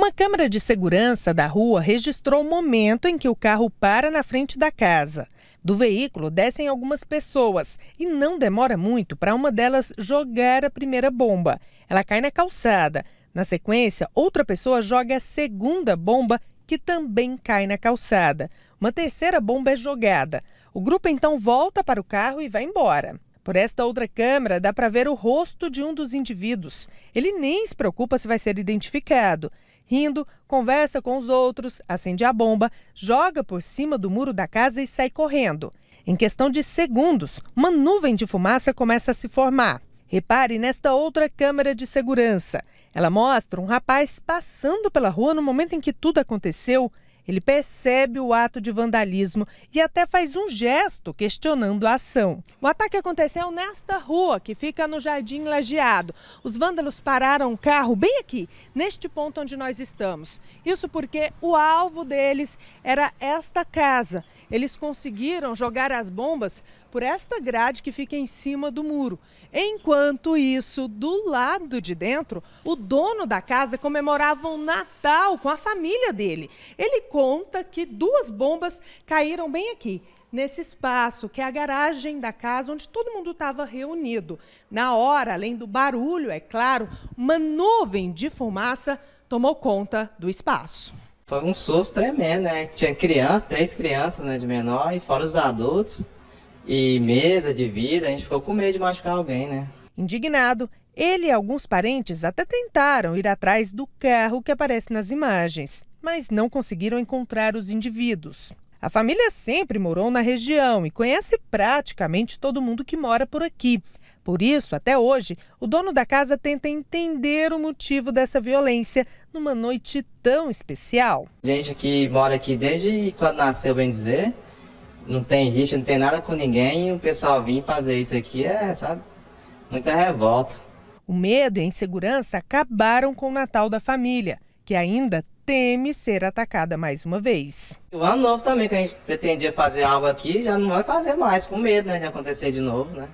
Uma câmera de segurança da rua registrou o momento em que o carro para na frente da casa. Do veículo descem algumas pessoas e não demora muito para uma delas jogar a primeira bomba. Ela cai na calçada. Na sequência, outra pessoa joga a segunda bomba, que também cai na calçada. Uma terceira bomba é jogada. O grupo então volta para o carro e vai embora. Por esta outra câmera, dá para ver o rosto de um dos indivíduos. Ele nem se preocupa se vai ser identificado. Rindo, conversa com os outros, acende a bomba, joga por cima do muro da casa e sai correndo. Em questão de segundos, uma nuvem de fumaça começa a se formar. Repare nesta outra câmera de segurança. Ela mostra um rapaz passando pela rua no momento em que tudo aconteceu. Ele percebe o ato de vandalismo e até faz um gesto questionando a ação. O ataque aconteceu nesta rua, que fica no Jardim Lajeado. Os vândalos pararam o carro bem aqui, neste ponto onde nós estamos. Isso porque o alvo deles era esta casa. Eles conseguiram jogar as bombas por esta grade que fica em cima do muro. Enquanto isso, do lado de dentro, o dono da casa comemorava o um Natal com a família dele. Ele conta que duas bombas caíram bem aqui, nesse espaço, que é a garagem da casa onde todo mundo estava reunido. Na hora, além do barulho, é claro, uma nuvem de fumaça tomou conta do espaço. Foi um susto tremendo, né? Tinha crianças, três crianças né, de menor, e fora os adultos, e mesa de vida. a gente ficou com medo de machucar alguém, né? Indignado, ele e alguns parentes até tentaram ir atrás do carro que aparece nas imagens, mas não conseguiram encontrar os indivíduos. A família sempre morou na região e conhece praticamente todo mundo que mora por aqui. Por isso, até hoje, o dono da casa tenta entender o motivo dessa violência numa noite tão especial. Gente que mora aqui desde quando nasceu, bem dizer, não tem rixa, não tem nada com ninguém, e o pessoal vir fazer isso aqui é, sabe, muita revolta. O medo e a insegurança acabaram com o Natal da família, que ainda teme ser atacada mais uma vez. O ano novo também, que a gente pretendia fazer algo aqui, já não vai fazer mais, com medo né, de acontecer de novo, né?